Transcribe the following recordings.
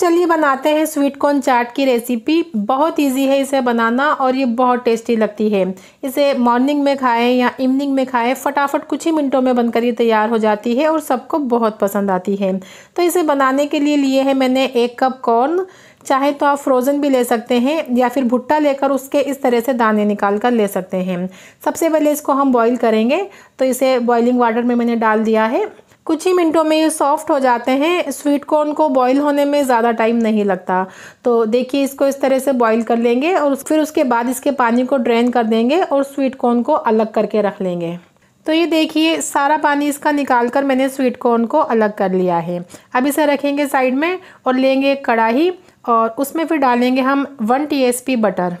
चलिए बनाते हैं स्वीट कॉर्न चाट की रेसिपी बहुत इजी है इसे बनाना और ये बहुत टेस्टी लगती है इसे मॉर्निंग में खाएं या इवनिंग में खाएं फटाफट कुछ ही मिनटों में बनकर ये तैयार हो जाती है और सबको बहुत पसंद आती है तो इसे बनाने के लिए लिए है मैंने एक कप कॉर्न चाहे तो आप फ्रोज़न भी ले सकते हैं या फिर भुट्टा लेकर उसके इस तरह से दाने निकाल कर ले सकते हैं सबसे पहले इसको हम बॉईल करेंगे तो इसे बॉइलिंग वाटर में मैंने डाल दिया है कुछ ही मिनटों में ये सॉफ्ट हो जाते हैं स्वीट कॉर्न को बॉईल होने में ज़्यादा टाइम नहीं लगता तो देखिए इसको इस तरह से बॉईल कर लेंगे और फिर उसके बाद इसके पानी को ड्रेन कर देंगे और स्वीट कॉर्न को अलग करके रख लेंगे तो ये देखिए सारा पानी इसका निकाल कर मैंने स्वीट कॉर्न को अलग कर लिया है अब इसे रखेंगे साइड में और लेंगे कढ़ाही और उसमें फिर डालेंगे हम वन टी बटर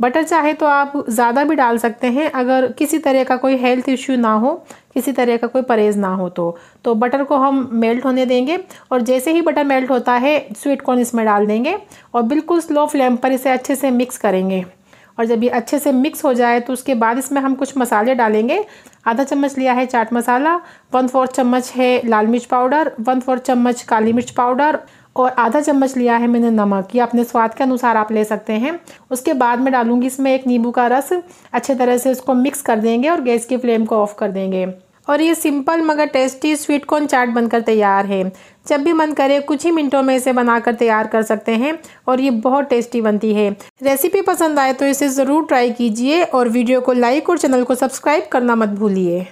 बटर चाहे तो आप ज़्यादा भी डाल सकते हैं अगर किसी तरह का कोई हेल्थ इश्यू ना हो किसी तरह का कोई परहेज़ ना हो तो तो बटर को हम मेल्ट होने देंगे और जैसे ही बटर मेल्ट होता है स्वीट कॉर्न इसमें डाल देंगे और बिल्कुल स्लो फ्लेम पर इसे अच्छे से मिक्स करेंगे और जब ये अच्छे से मिक्स हो जाए तो उसके बाद इसमें हम कुछ मसाले डालेंगे आधा चम्मच लिया है चाट मसाला वन फोर्थ चम्मच है लाल मिर्च पाउडर वन फोर्थ चम्मच काली मिर्च पाउडर और आधा चम्मच लिया है मैंने नमक ये अपने स्वाद के अनुसार आप ले सकते हैं उसके बाद मैं डालूंगी इसमें एक नींबू का रस अच्छे तरह से उसको मिक्स कर देंगे और गैस की फ्लेम को ऑफ़ कर देंगे और ये सिंपल मगर टेस्टी स्वीट कॉर्न चाट बनकर तैयार है जब भी मन करे कुछ ही मिनटों में इसे बनाकर तैयार कर सकते हैं और ये बहुत टेस्टी बनती है रेसिपी पसंद आए तो इसे ज़रूर ट्राई कीजिए और वीडियो को लाइक और चैनल को सब्सक्राइब करना मत भूलिए